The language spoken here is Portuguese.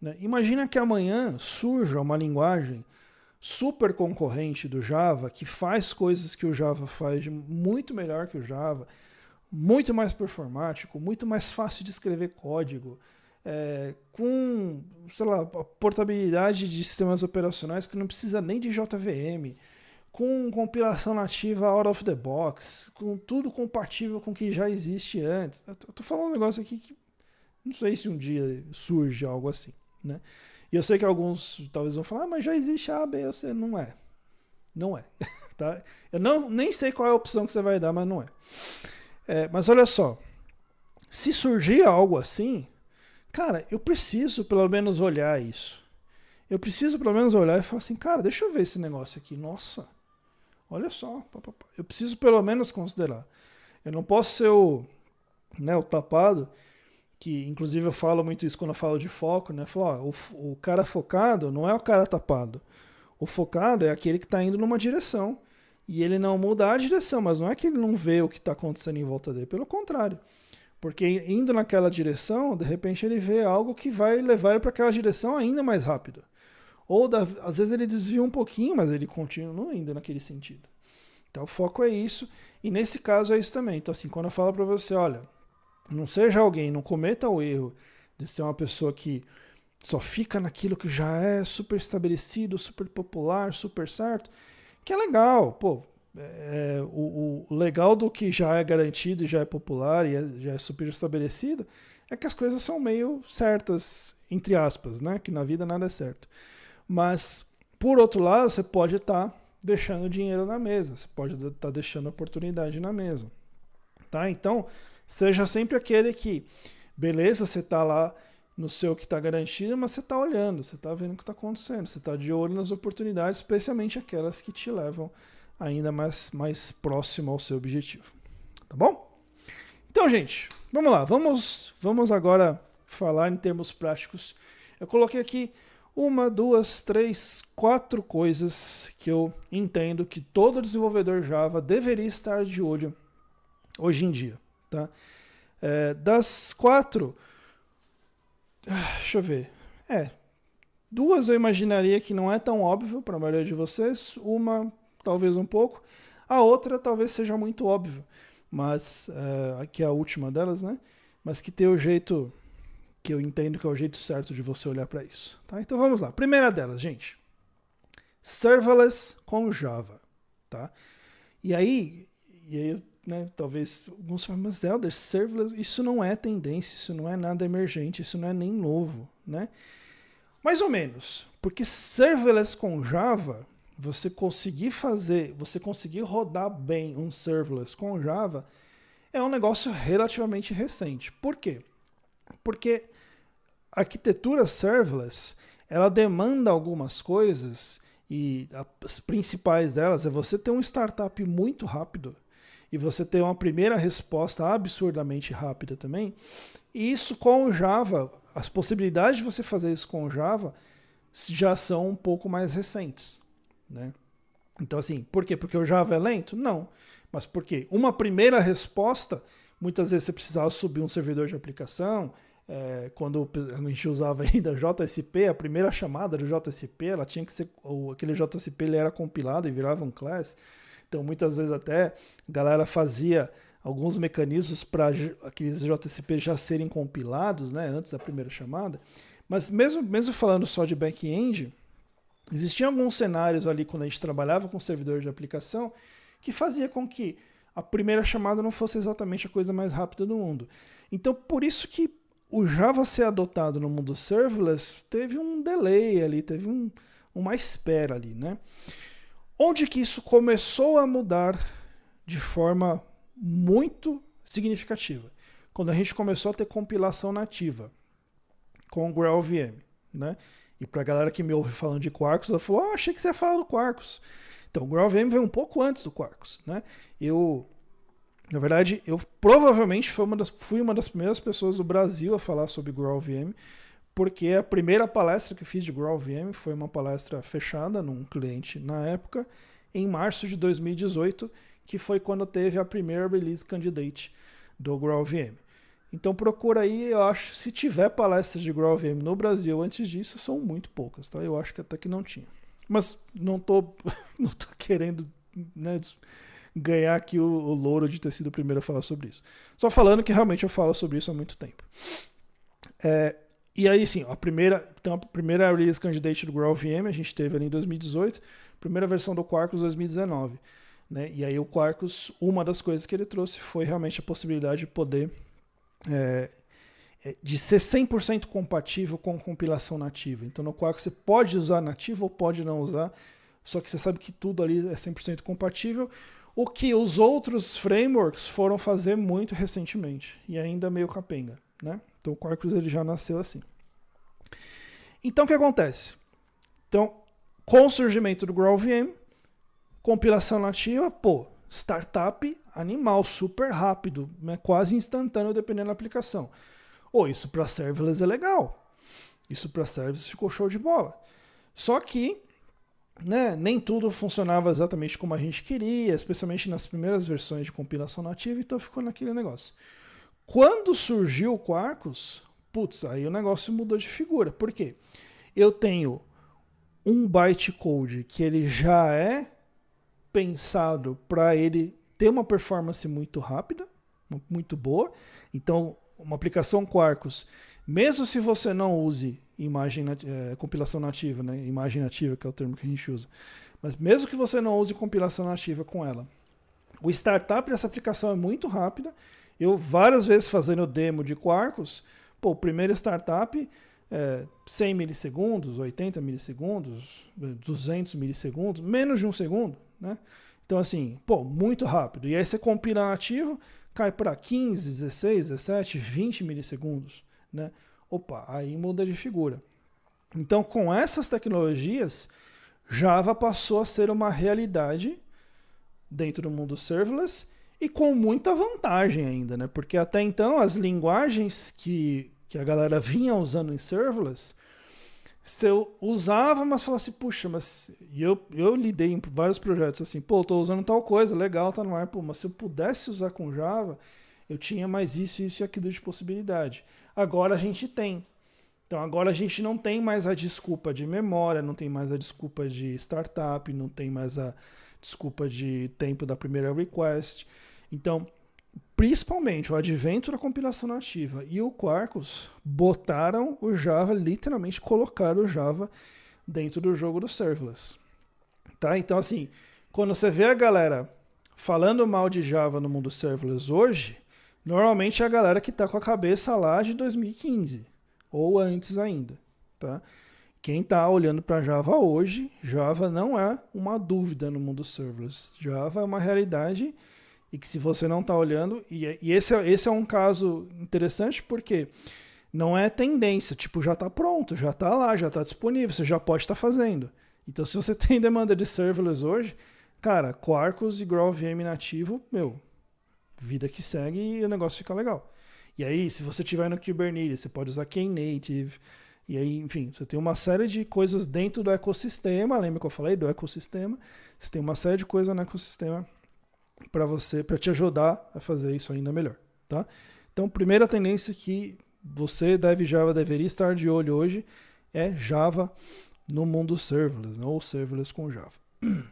Né? Imagina que amanhã surja uma linguagem super concorrente do Java, que faz coisas que o Java faz muito melhor que o Java, muito mais performático, muito mais fácil de escrever código, é, com, sei lá, portabilidade de sistemas operacionais que não precisa nem de JVM, com compilação nativa out of the box, com tudo compatível com o que já existe antes. Eu tô falando um negócio aqui que não sei se um dia surge algo assim. Né? E eu sei que alguns talvez vão falar, ah, mas já existe A, B, C. Não é. Não é. tá? Eu não, nem sei qual é a opção que você vai dar, mas não é. é. Mas olha só. Se surgir algo assim, cara, eu preciso pelo menos olhar isso. Eu preciso pelo menos olhar e falar assim, cara, deixa eu ver esse negócio aqui. Nossa, olha só. Eu preciso pelo menos considerar. Eu não posso ser o, né, o tapado que inclusive eu falo muito isso quando eu falo de foco, né? falo, ó, o, o cara focado não é o cara tapado. O focado é aquele que está indo numa direção e ele não muda a direção, mas não é que ele não vê o que está acontecendo em volta dele, pelo contrário. Porque indo naquela direção, de repente ele vê algo que vai levar ele para aquela direção ainda mais rápido. Ou da, às vezes ele desvia um pouquinho, mas ele continua indo naquele sentido. Então o foco é isso, e nesse caso é isso também. Então assim, quando eu falo para você, olha, não seja alguém, não cometa o erro de ser uma pessoa que só fica naquilo que já é super estabelecido, super popular, super certo, que é legal, pô. É, o, o, legal do que já é garantido e já é popular e é, já é super estabelecido é que as coisas são meio certas, entre aspas, né? Que na vida nada é certo. Mas, por outro lado, você pode estar tá deixando dinheiro na mesa, você pode estar tá deixando oportunidade na mesa, tá? Então, seja sempre aquele que, beleza, você está lá no seu que está garantido, mas você está olhando, você está vendo o que está acontecendo, você está de olho nas oportunidades, especialmente aquelas que te levam ainda mais, mais próximo ao seu objetivo. Tá bom? Então, gente, vamos lá, vamos, vamos agora falar em termos práticos. Eu coloquei aqui uma, duas, três, quatro coisas que eu entendo que todo desenvolvedor Java deveria estar de olho hoje em dia. Tá? É, das quatro, ah, deixa eu ver. É, duas eu imaginaria que não é tão óbvio para a maioria de vocês, uma talvez um pouco, a outra talvez seja muito óbvio, mas é, aqui é a última delas, né? Mas que tem o jeito que eu entendo que é o jeito certo de você olhar para isso. Tá? Então vamos lá. Primeira delas, gente. Serverless com Java. Tá? E aí, e aí né, talvez alguns falam, mas Zelda, serverless, isso não é tendência, isso não é nada emergente, isso não é nem novo, né? Mais ou menos, porque serverless com Java, você conseguir fazer, você conseguir rodar bem um serverless com Java, é um negócio relativamente recente. Por quê? Porque a arquitetura serverless, ela demanda algumas coisas e as principais delas é você ter um startup muito rápido, e você ter uma primeira resposta absurdamente rápida também. E isso com o Java, as possibilidades de você fazer isso com o Java já são um pouco mais recentes, né? Então assim, por quê? Porque o Java é lento? Não. Mas por quê? Uma primeira resposta, muitas vezes você precisava subir um servidor de aplicação, é, quando a gente usava ainda JSP, a primeira chamada do JSP, ela tinha que ser, aquele JSP ele era compilado e virava um class. Então, muitas vezes até a galera fazia alguns mecanismos para aqueles JCP já serem compilados, né, antes da primeira chamada. Mas mesmo, mesmo falando só de back-end, existiam alguns cenários ali quando a gente trabalhava com servidores de aplicação que fazia com que a primeira chamada não fosse exatamente a coisa mais rápida do mundo. Então, por isso que o Java ser adotado no mundo serverless teve um delay ali, teve um, uma espera ali, né? Onde que isso começou a mudar de forma muito significativa? Quando a gente começou a ter compilação nativa com o GraalVM, né? E para a galera que me ouve falando de Quarkus, ela falou: "Ah, oh, achei que você ia falar do Quarkus". Então, o GraalVM veio um pouco antes do Quarkus, né? Eu na verdade, eu provavelmente fui uma das, fui uma das primeiras pessoas do Brasil a falar sobre GraalVM, porque a primeira palestra que fiz de GraalVM VM foi uma palestra fechada num cliente na época, em março de 2018, que foi quando teve a primeira release candidate do GraalVM VM. Então procura aí, eu acho, se tiver palestras de GraalVM VM no Brasil antes disso, são muito poucas, tá? Eu acho que até que não tinha. Mas não tô, não tô querendo né, ganhar aqui o, o louro de ter sido o primeiro a falar sobre isso. Só falando que realmente eu falo sobre isso há muito tempo. É, e aí, sim, a primeira, então, a primeira release candidate do GraalVM a gente teve ali em 2018, primeira versão do Quarkus 2019. Né? E aí o Quarkus, uma das coisas que ele trouxe foi realmente a possibilidade de poder é, é de ser 100% compatível com compilação nativa. Então no Quarkus você pode usar nativo ou pode não usar, só que você sabe que tudo ali é 100% compatível, o que os outros frameworks foram fazer muito recentemente e ainda meio capenga, né? Então o Quarkus ele já nasceu assim. Então o que acontece? Então, com o surgimento do GraalVM, compilação nativa, pô, startup animal, super rápido, né? quase instantâneo dependendo da aplicação. Ou oh, isso para serverless é legal. Isso para serverless ficou show de bola. Só que né, nem tudo funcionava exatamente como a gente queria, especialmente nas primeiras versões de compilação nativa, então ficou naquele negócio. Quando surgiu o Quarkus, putz, aí o negócio mudou de figura. Por quê? Eu tenho um bytecode que ele já é pensado para ele ter uma performance muito rápida, muito boa. Então, uma aplicação Quarkus, mesmo se você não use imagem é, compilação nativa, né? imagem nativa, que é o termo que a gente usa, mas mesmo que você não use compilação nativa com ela, o startup dessa aplicação é muito rápida eu, várias vezes fazendo demo de Quarkus, pô, primeira startup, é, 100 milissegundos, 80 milissegundos, 200 é, milissegundos, menos de um segundo, né? Então, assim, pô, muito rápido. E aí você compila nativo, cai para 15, 16, 17, 20 milissegundos, né? Opa, aí muda de figura. Então, com essas tecnologias, Java passou a ser uma realidade dentro do mundo serverless e com muita vantagem ainda, né? Porque até então as linguagens que, que a galera vinha usando em serverless, eu usava, mas falasse assim, puxa, mas e eu, eu lidei em vários projetos assim, pô, estou usando tal coisa, legal, tá no ar, pô, mas se eu pudesse usar com Java, eu tinha mais isso, isso e aquilo de possibilidade. Agora a gente tem. Então agora a gente não tem mais a desculpa de memória, não tem mais a desculpa de startup, não tem mais a desculpa de tempo da primeira request então, principalmente o advento da compilação nativa e o Quarkus botaram o Java, literalmente colocaram o Java dentro do jogo do serverless. Tá? Então, assim, quando você vê a galera falando mal de Java no mundo serverless hoje, normalmente é a galera que está com a cabeça lá de 2015 ou antes ainda. Tá? Quem está olhando para Java hoje, Java não é uma dúvida no mundo serverless. Java é uma realidade e que se você não está olhando, e, é, e, esse, é, esse é um caso interessante porque não é tendência, tipo, já está pronto, já está lá, já está disponível, você já pode estar tá fazendo. Então, se você tem demanda de serverless hoje, cara, Quarkus e GraalVM nativo, meu, vida que segue e o negócio fica legal. E aí, se você tiver no Kubernetes, você pode usar Knative, e aí, enfim, você tem uma série de coisas dentro do ecossistema. Lembra que eu falei do ecossistema? Você tem uma série de coisas no ecossistema para você, para te ajudar a fazer isso ainda melhor, tá? Então, primeira tendência que você deve Java deveria estar de olho hoje é Java no mundo serverless, né? ou serverless com Java.